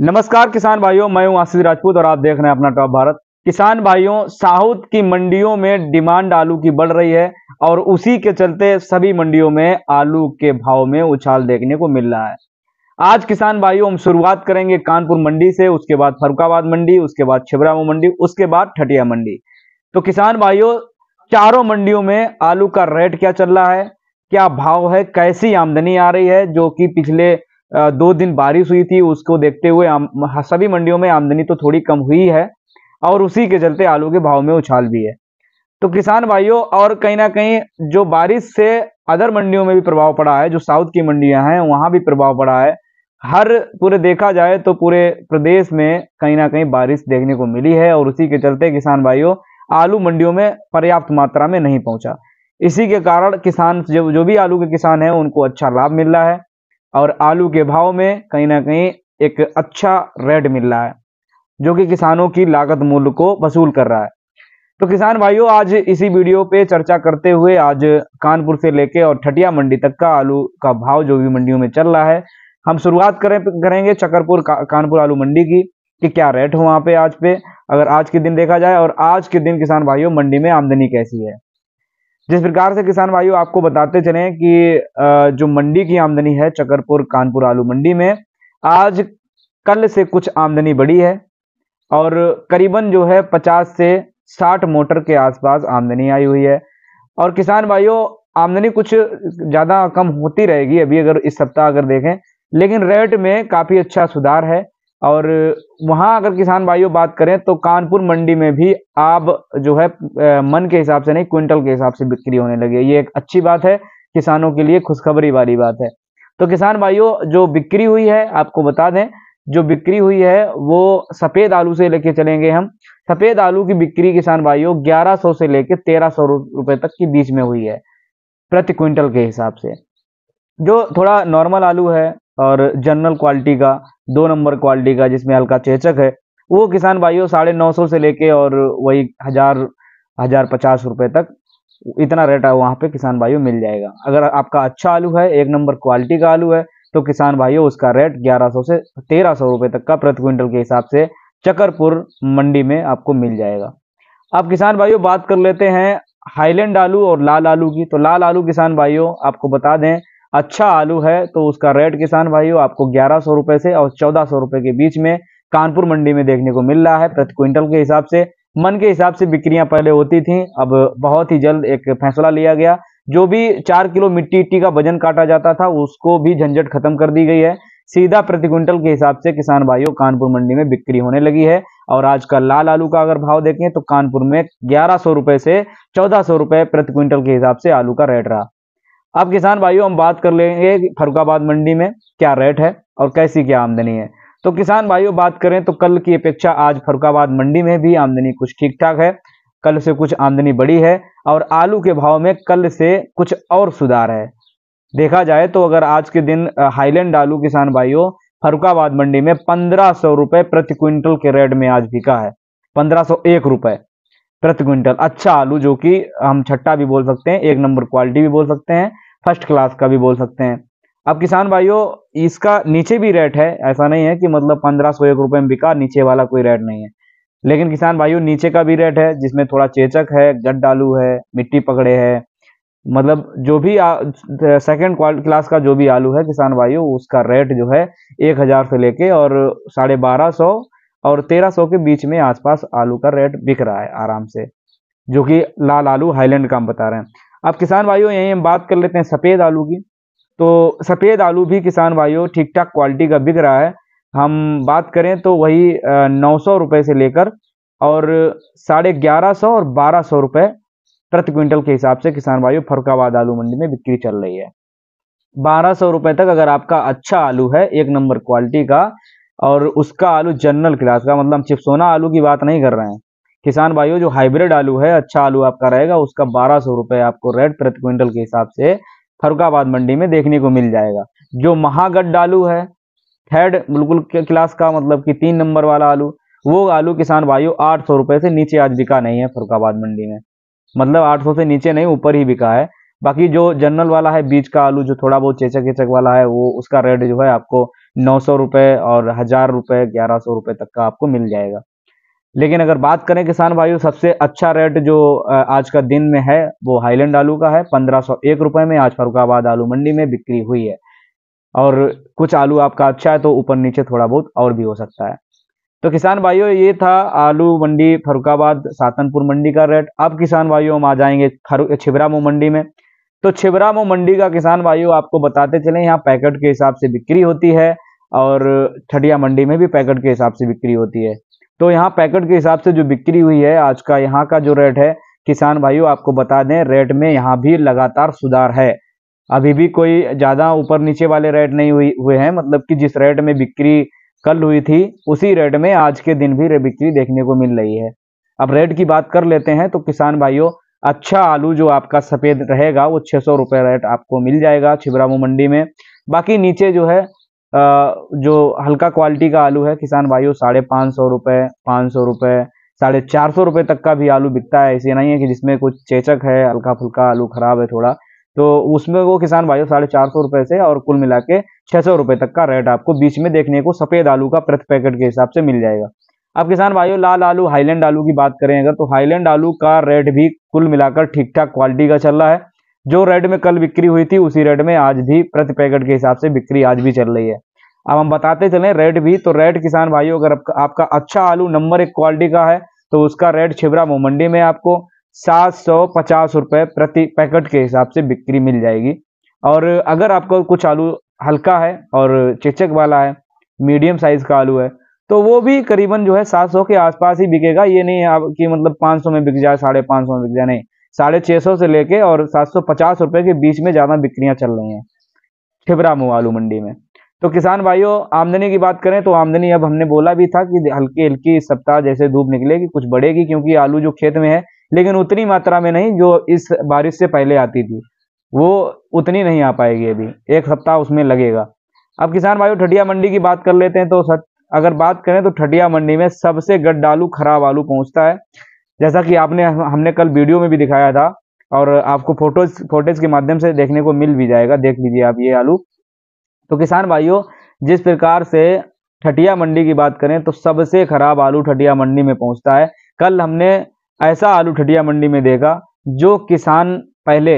नमस्कार किसान भाइयों मैं हूं आशीष राजपूत और आप देख रहे हैं अपना टॉप भारत किसान भाइयों साउथ की मंडियों में डिमांड आलू की बढ़ रही है और उसी के चलते सभी मंडियों में आलू के भाव में उछाल देखने को मिल रहा है आज किसान भाइयों हम शुरुआत करेंगे कानपुर मंडी से उसके बाद फरुखाबाद मंडी उसके बाद छिबरा मंडी उसके बाद ठटिया मंडी तो किसान भाइयों चारों मंडियों में आलू का रेट क्या चल रहा है क्या भाव है कैसी आमदनी आ रही है जो कि पिछले दो दिन बारिश हुई थी उसको देखते हुए सभी मंडियों में आमदनी तो थोड़ी कम हुई है और उसी के चलते आलू के भाव में उछाल भी है तो किसान भाइयों और कहीं ना कहीं जो बारिश से अदर मंडियों में भी प्रभाव पड़ा है जो साउथ की मंडियां हैं वहां भी प्रभाव पड़ा है हर पूरे देखा जाए तो पूरे प्रदेश में कहीं ना कहीं बारिश देखने को मिली है और उसी के चलते किसान भाइयों आलू मंडियों में पर्याप्त मात्रा में नहीं पहुंचा इसी के कारण किसान जो जो भी आलू के किसान हैं उनको अच्छा लाभ मिल रहा है और आलू के भाव में कहीं ना कहीं एक अच्छा रेट मिल रहा है जो कि किसानों की लागत मूल्य को वसूल कर रहा है तो किसान भाइयों आज इसी वीडियो पे चर्चा करते हुए आज कानपुर से लेके और ठटिया मंडी तक का आलू का भाव जो भी मंडियों में चल रहा है हम शुरुआत करें करेंगे चकरपुर का, कानपुर आलू मंडी की कि क्या रेट हो वहाँ पे आज पे अगर आज के दिन देखा जाए और आज के दिन किसान भाइयों मंडी में आमदनी कैसी है जिस प्रकार से किसान भाइयों आपको बताते चले कि जो मंडी की आमदनी है चकरपुर कानपुर आलू मंडी में आज कल से कुछ आमदनी बढ़ी है और करीबन जो है 50 से 60 मोटर के आसपास आमदनी आई हुई है और किसान भाइयों आमदनी कुछ ज़्यादा कम होती रहेगी अभी अगर इस सप्ताह अगर देखें लेकिन रेट में काफ़ी अच्छा सुधार है और वहाँ अगर किसान भाइयों बात करें तो कानपुर मंडी में भी आप जो है मन के हिसाब से नहीं क्विंटल के हिसाब से बिक्री होने लगी है ये एक अच्छी बात है किसानों के लिए खुशखबरी वाली बात है तो किसान भाइयों जो बिक्री हुई है आपको बता दें जो बिक्री हुई है वो सफ़ेद आलू से लेके चलेंगे हम सफ़ेद आलू की बिक्री किसान भाइयों सौ से लेके सौ रुपए तक के बीच में हुई है प्रति क्विंटल के हिसाब से जो थोड़ा नॉर्मल आलू है और जनरल क्वालिटी का दो नंबर क्वालिटी का जिसमें हल्का चेचक है वो किसान भाइयों साढ़े नौ सौ से लेके और वही हजार हजार पचास रुपये तक इतना रेट है वहाँ पे किसान भाइयों मिल जाएगा अगर आपका अच्छा आलू है एक नंबर क्वालिटी का आलू है तो किसान भाइयों उसका रेट 1100 से 1300 रुपए तक का प्रति क्विंटल के हिसाब से चकरपुर मंडी में आपको मिल जाएगा अब किसान भाइयों बात कर लेते हैं हाईलैंड आलू और लाल आलू की तो लाल आलू किसान भाइयों आपको बता दें अच्छा आलू है तो उसका रेट किसान भाइयों आपको ग्यारह सौ रुपए से और चौदह सौ रुपए के बीच में कानपुर मंडी में देखने को मिल रहा है प्रति क्विंटल के हिसाब से मन के हिसाब से बिक्रियां पहले होती थी अब बहुत ही जल्द एक फैसला लिया गया जो भी चार किलो मिट्टी इट्टी का वजन काटा जाता था उसको भी झंझट खत्म कर दी गई है सीधा प्रति क्विंटल के हिसाब से किसान भाइयों कानपुर मंडी में बिक्री होने लगी है और आज का लाल आलू का अगर भाव देखें तो कानपुर में ग्यारह सौ रुपए से चौदह सौ रुपए प्रति क्विंटल के हिसाब से आलू का रेट रहा अब किसान भाइयों हम बात कर लेंगे फरुखाबाद मंडी में क्या रेट है और कैसी क्या आमदनी है तो किसान भाइयों बात करें तो कल की अपेक्षा आज फरुखाबाद मंडी में भी आमदनी कुछ ठीक ठाक है कल से कुछ आमदनी बढ़ी है और आलू के भाव में कल से कुछ और सुधार है देखा जाए तो अगर आज के दिन हाईलैंड आलू किसान भाइयों फरुखाबाद मंडी में पंद्रह सौ रुपये प्रति क्विंटल के रेट में आज बिका है पंद्रह सौ एक रुपये प्रति क्विंटल अच्छा आलू जो कि हम छट्टा भी बोल सकते हैं एक नंबर क्वालिटी भी बोल सकते हैं फर्स्ट क्लास का भी बोल सकते हैं अब किसान भाइयों इसका नीचे भी रेट है ऐसा नहीं है कि मतलब पंद्रह सौ एक रुपये में बिका नीचे वाला कोई रेट नहीं है लेकिन किसान भाइयों नीचे का भी रेट है जिसमें थोड़ा चेचक है गड्ढ आलू है मिट्टी पकड़े है मतलब जो भी सेकेंड क्लास का जो भी आलू है किसान भाइयों उसका रेट जो है एक हज़ार से लेके और साढ़े बारह सौ और 1300 के बीच में आसपास आलू का रेट बिक रहा है आराम से जो कि लाल आलू हाईलैंड का हम बता रहे हैं अब किसान भाइयों यहीं हम बात कर लेते हैं सफ़ेद आलू की तो सफ़ेद आलू भी किसान भाइयों ठीक ठाक क्वालिटी का बिक रहा है हम बात करें तो वही नौ सौ रुपए से लेकर और साढ़े ग्यारह सौ और बारह सौ रुपये प्रति क्विंटल के हिसाब से किसान भाइयों फरुखाबाद आलू मंडी में बिक्री चल रही है बारह सौ तक अगर आपका अच्छा आलू है एक नंबर क्वालिटी का और उसका आलू जनरल क्लास का मतलब चिपसोना आलू की बात नहीं कर रहे हैं किसान भाइयों जो हाइब्रिड आलू है अच्छा आलू आपका रहेगा उसका बारह सौ रुपए आपको रेट प्रति क्विंटल के हिसाब से फरुखाबाद मंडी में देखने को मिल जाएगा जो महागड आलू है थर्ड बिल्कुल क्लास का मतलब कि तीन नंबर वाला आलू वो आलू किसान भाइयों आठ सौ रुपए से नीचे आज बिका नहीं है फरुखाबाद मंडी में मतलब आठ सौ से नीचे नहीं ऊपर ही बिका है बाकी जो जनरल वाला है बीज का आलू जो थोड़ा बहुत चेचक चेचक वाला है वो उसका रेट जो है आपको नौ सौ रुपये और हज़ार रुपये ग्यारह सौ रुपये तक का आपको मिल जाएगा लेकिन अगर बात करें किसान भाइयों सबसे अच्छा रेट जो आज का दिन में है वो हाईलैंड आलू का है पंद्रह सौ एक रुपये में आज फरुखाबाद आलू मंडी में बिक्री हुई है और कुछ आलू आपका अच्छा है तो ऊपर नीचे थोड़ा बहुत और भी हो सकता है तो किसान भाइयों ये था आलू मंडी फरुखाबाद सातनपुर मंडी का रेट अब किसान भाइयों हम आ जाएंगे छिबरामू मंडी में तो छिबराम मो मंडी का किसान भाइयों आपको बताते चले यहाँ पैकेट के हिसाब से बिक्री होती है और ठटिया मंडी में भी पैकेट के हिसाब से बिक्री होती है तो यहाँ पैकेट के हिसाब से जो बिक्री हुई है आज का यहाँ का जो रेट है किसान भाइयों आपको बता दें रेट में यहाँ भी लगातार सुधार है अभी भी कोई ज़्यादा ऊपर नीचे वाले रेट नहीं हुई हुए हैं मतलब कि जिस रेट में बिक्री कल हुई थी उसी रेट में आज के दिन भी बिक्री देखने को मिल रही है अब रेट की बात कर लेते हैं तो किसान भाइयों अच्छा आलू जो आपका सफ़ेद रहेगा वो छः सौ रुपये रेट आपको मिल जाएगा छिबरामू मंडी में बाकी नीचे जो है जो हल्का क्वालिटी का आलू है किसान भाइयों साढ़े पाँच सौ रुपये पाँच सौ रुपये साढ़े चार सौ रुपये तक का भी आलू बिकता है ऐसे नहीं है कि जिसमें कुछ चेचक है हल्का फुल्का आलू ख़राब है थोड़ा तो उसमें वो किसान भाइयों साढ़े चार सौ रुपये से और कुल मिला के छः सौ रुपये तक का रेट आपको बीच में देखने को सफ़ेद आलू का प्रति पैकेट के हिसाब से मिल जाएगा अब किसान भाइयों लाल आलू हाईलैंड आलू की बात करें अगर तो हाईलैंड आलू का रेट भी कुल मिलाकर ठीक ठाक क्वालिटी का चल रहा है जो रेड में कल बिक्री हुई थी उसी रेड में आज भी प्रति पैकेट के हिसाब से बिक्री आज भी चल रही है अब हम बताते चले रेड भी तो रेड किसान भाइयों अगर आपका आपका अच्छा आलू नंबर एक क्वालिटी का है तो उसका रेड छिबरा मोमंडी में आपको सात सौ पचास प्रति पैकेट के हिसाब से बिक्री मिल जाएगी और अगर आपको कुछ आलू हल्का है और चेचक वाला है मीडियम साइज का आलू है तो वो भी करीबन जो है 700 के आसपास ही बिकेगा ये नहीं है कि मतलब 500 में बिक जाए साढ़े पाँच में बिक जाए नहीं साढ़े छः सौ से लेके और सात सौ पचास रुपए के बीच में ज़्यादा बिक्रियाँ चल रही हैं ठिबरा मुआलू मंडी में तो किसान भाइयों आमदनी की बात करें तो आमदनी अब हमने बोला भी था कि हल्की हल्की सप्ताह जैसे धूप निकलेगी कुछ बढ़ेगी क्योंकि आलू जो खेत में है लेकिन उतनी मात्रा में नहीं जो इस बारिश से पहले आती थी वो उतनी नहीं आ पाएगी अभी एक सप्ताह उसमें लगेगा अब किसान भाइयों ठटिया मंडी की बात कर लेते हैं तो अगर बात करें तो ठटिया मंडी में सबसे गड्ढ आलू खराब आलू पहुंचता है जैसा कि आपने हमने कल वीडियो में भी दिखाया था और आपको फोटोज फोटेज के माध्यम से देखने को मिल भी जाएगा देख लीजिए आप ये आलू तो किसान भाइयों जिस प्रकार से ठटिया मंडी की बात करें तो सबसे खराब आलू ठटिया मंडी में पहुंचता है कल हमने ऐसा आलू ठटिया मंडी में देखा जो किसान पहले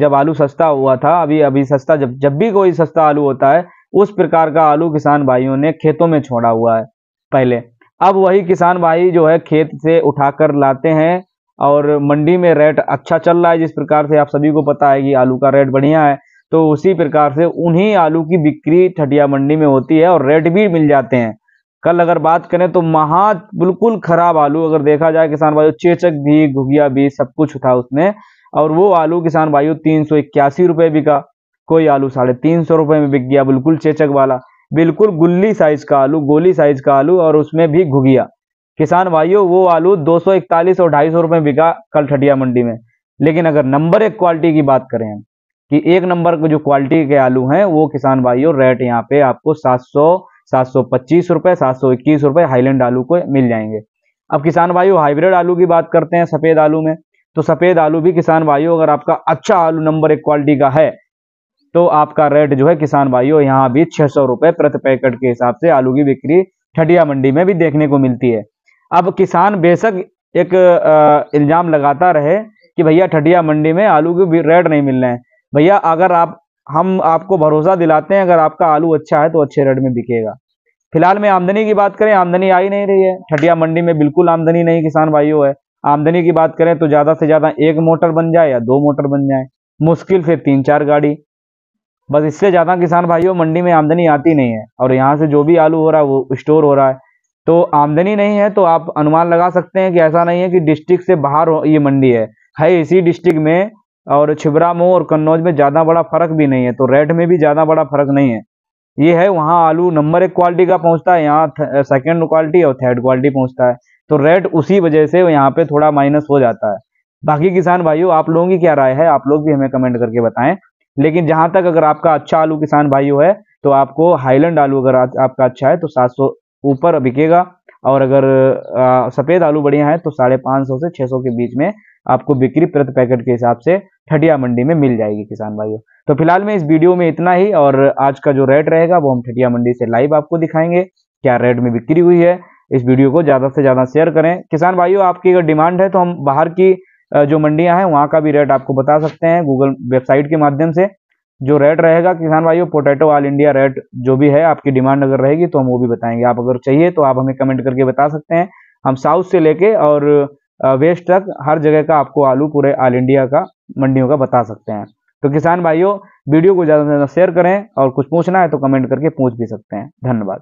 जब आलू सस्ता हुआ था अभी अभी सस्ता जब जब भी कोई सस्ता आलू होता है उस प्रकार का आलू किसान भाइयों ने खेतों में छोड़ा हुआ है पहले अब वही किसान भाई जो है खेत से उठाकर लाते हैं और मंडी में रेट अच्छा चल रहा है जिस प्रकार से आप सभी को पता है कि आलू का रेट बढ़िया है तो उसी प्रकार से उन्हीं आलू की बिक्री ठटिया मंडी में होती है और रेट भी मिल जाते हैं कल अगर बात करें तो महा बिल्कुल खराब आलू अगर देखा जाए किसान भाइयों चेचक भी घुगिया भी सब कुछ था उसमें और वो आलू किसान भाइयों तीन सौ इक्यासी रुपये बिका कोई आलू साढ़े तीन सौ रुपये में बिक गया बिल्कुल चेचक वाला बिल्कुल गुल्ली साइज का आलू गोली साइज का आलू और उसमें भी घुगिया किसान भाइयों वो आलू 241 और ढाई सौ रुपये बिका कल ठटिया मंडी में लेकिन अगर नंबर एक क्वालिटी की बात करें कि एक नंबर के जो क्वालिटी के आलू हैं वो किसान भाइयों रेट यहाँ पे आपको सात सौ सात सौ पच्चीस सात सौ इक्कीस रुपये हाईलैंड आलू को मिल जाएंगे अब किसान भाइयों हाइब्रिड आलू की बात करते हैं सफ़ेद आलू में तो सफ़ेद आलू भी किसान भाइयों अगर आपका अच्छा आलू नंबर एक क्वालिटी का है तो आपका रेट जो है किसान भाइयों यहाँ भी छह सौ रुपए प्रति पैकेट के हिसाब से आलू की बिक्री ठटिया मंडी में भी देखने को मिलती है अब किसान बेशक एक इल्ज़ाम लगाता रहे कि भैया ठटिया मंडी में आलू के रेट नहीं मिल रहे हैं भैया अगर आप हम आपको भरोसा दिलाते हैं अगर आपका आलू अच्छा है तो अच्छे रेट में बिकेगा फिलहाल में आमदनी की बात करें आमदनी आ ही नहीं रही है ठटिया मंडी में बिल्कुल आमदनी नहीं किसान भाइयों है आमदनी की बात करें तो ज़्यादा से ज़्यादा एक मोटर बन जाए या दो मोटर बन जाए मुश्किल से तीन चार गाड़ी बस इससे ज़्यादा किसान भाइयों मंडी में आमदनी आती नहीं है और यहाँ से जो भी आलू हो रहा है वो स्टोर हो रहा है तो आमदनी नहीं है तो आप अनुमान लगा सकते हैं कि ऐसा नहीं है कि डिस्ट्रिक्ट से बाहर ये मंडी है है इसी डिस्ट्रिक्ट में और छिबरामऊ और कन्नौज में ज़्यादा बड़ा फर्क भी नहीं है तो रेट में भी ज़्यादा बड़ा फर्क नहीं है ये है वहाँ आलू नंबर एक क्वालिटी का पहुँचता है यहाँ सेकेंड क्वालिटी और थर्ड क्वालिटी पहुँचता है तो रेट उसी वजह से यहाँ पे थोड़ा माइनस हो जाता है बाकी किसान भाइयों आप लोगों की क्या राय है आप लोग भी हमें कमेंट करके बताएं लेकिन जहां तक अगर आपका अच्छा आलू किसान भाइयों है तो आपको हाईलैंड आलू अगर आपका अच्छा है तो सात सौ ऊपर बिकेगा और अगर सफेद आलू बढ़िया है तो साढ़े पाँच सौ से छह सौ के बीच में आपको बिक्री प्रति पैकेट के हिसाब से ठटिया मंडी में मिल जाएगी किसान भाइयों तो फिलहाल में इस वीडियो में इतना ही और आज का जो रेट रहेगा वो हम ठटिया मंडी से लाइव आपको दिखाएंगे क्या रेट में बिक्री हुई है इस वीडियो को ज़्यादा से ज़्यादा शेयर करें किसान भाइयों आपकी अगर डिमांड है तो हम बाहर की जो मंडियां हैं वहाँ का भी रेट आपको बता सकते हैं गूगल वेबसाइट के माध्यम से जो रेट रहेगा किसान भाइयों पोटैटो ऑल इंडिया रेट जो भी है आपकी डिमांड अगर रहेगी तो हम वो भी बताएंगे आप अगर चाहिए तो आप हमें कमेंट करके बता सकते हैं हम साउथ से लेके और वेस्ट तक हर जगह का आपको आलू पूरे ऑल इंडिया का मंडियों का बता सकते हैं तो किसान भाइयों वीडियो को ज़्यादा से ज़्यादा शेयर करें और कुछ पूछना है तो कमेंट करके पूछ भी सकते हैं धन्यवाद